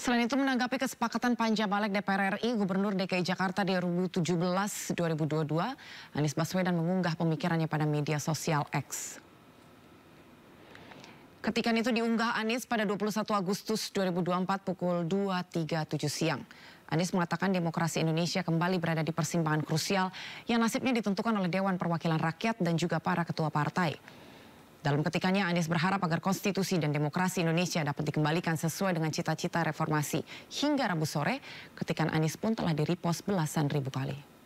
Selain itu menanggapi kesepakatan panja balik DPR RI Gubernur DKI Jakarta di 2017-2022, Anies Baswedan mengunggah pemikirannya pada media sosial X. Ketikan itu diunggah Anies pada 21 Agustus 2024 pukul 2.37 siang. Anies mengatakan demokrasi Indonesia kembali berada di persimpangan krusial yang nasibnya ditentukan oleh Dewan Perwakilan Rakyat dan juga para ketua partai. Dalam ketikannya, Anies berharap agar konstitusi dan demokrasi Indonesia dapat dikembalikan sesuai dengan cita-cita reformasi. Hingga Rabu sore, ketikan Anies pun telah direpost belasan ribu kali.